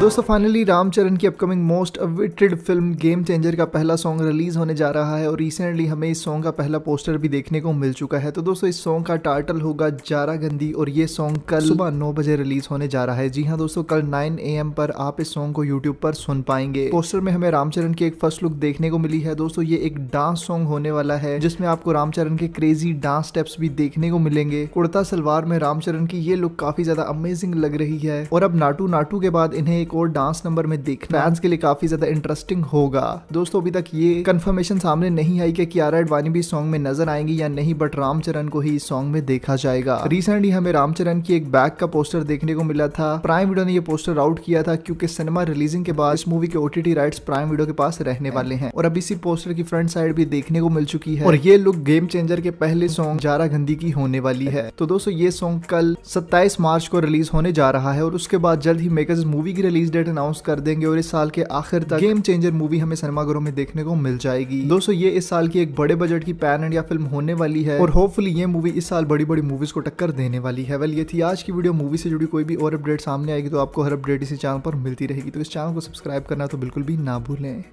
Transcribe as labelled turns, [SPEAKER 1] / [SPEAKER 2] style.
[SPEAKER 1] दोस्तों फाइनली रामचरण की upcoming most awaited film game changer का पहला सॉन्ग रिलीज होने जा रहा है और रिसेंटली हमें इस सॉन्ग का पहला पोस्टर भी देखने को मिल चुका है तो दोस्तों इस सॉन्ग का टाइटल होगा जारा गंदी और ये सॉन्ग कल सुबह नौ बजे रिलीज होने जा रहा है जी हाँ दोस्तों कल नाइन ए पर आप इस सॉन्ग को यूट्यूब पर सुन पाएंगे पोस्टर में हमें रामचरण की एक फर्स्ट लुक देखने को मिली है दोस्तों ये एक डांस सॉन्ग होने वाला है जिसमें आपको रामचरण के क्रेजी डांस स्टेप्स भी देखने को मिलेंगे कुर्ता सलवार में रामचरण की ये लुक काफी ज्यादा अमेजिंग लग रही है और अब नाटू नाटू के बाद इन्हें एक एक और डांस नंबर में देखना फैंस के लिए काफी ज्यादा इंटरेस्टिंग होगा दोस्तों अभी तक ये कंफर्मेशन सामने नहीं आई कि कियारा एडवानी भी सॉन्ग में नजर आएंगी या नहीं बट रामचरण को ही सॉन्ग में देखा जाएगा रिसेंटली हमें रामचरण की एक बैग का पोस्टर देखने को मिला था प्राइम वीडियो ने यह पोस्टर आउट किया था क्योंकि सिनेमा रिलीजिंग के बाद इस मूवी के ओटीटी राइट प्राइम वीडियो के पास रहने वाले हैं और अभी इसी पोस्टर की फ्रंट साइड भी देखने को मिल चुकी है और ये लुक गेम चेंजर के पहले सॉन्ग जारा गंदी की होने वाली है तो दोस्तों ये सॉन्ग कल सत्ताईस मार्च को रिलीज होने जा रहा है और उसके बाद जल्द ही मेकर्स मूवी की रिलीज रिलीज डेट अनाउंस कर देंगे और इस साल के आखिर तक गेम चेंजर मूवी हमें सिनेमाघरों में देखने को मिल जाएगी दोस्तों ये इस साल की एक बड़े बजट की पैन इंडिया फिल्म होने वाली है और होपफुली ये मूवी इस साल बड़ी बड़ी मूवीज को टक्कर देने वाली है वेल ये थी आज की वीडियो मूवी से जुड़ी कोई भी और अपडेट सामने आएगी तो आपको हर अपडेट इसी चैनल पर मिलती रहेगी तो इस चैनल को सब्सक्राइब करना तो बिल्कुल भी ना भूलें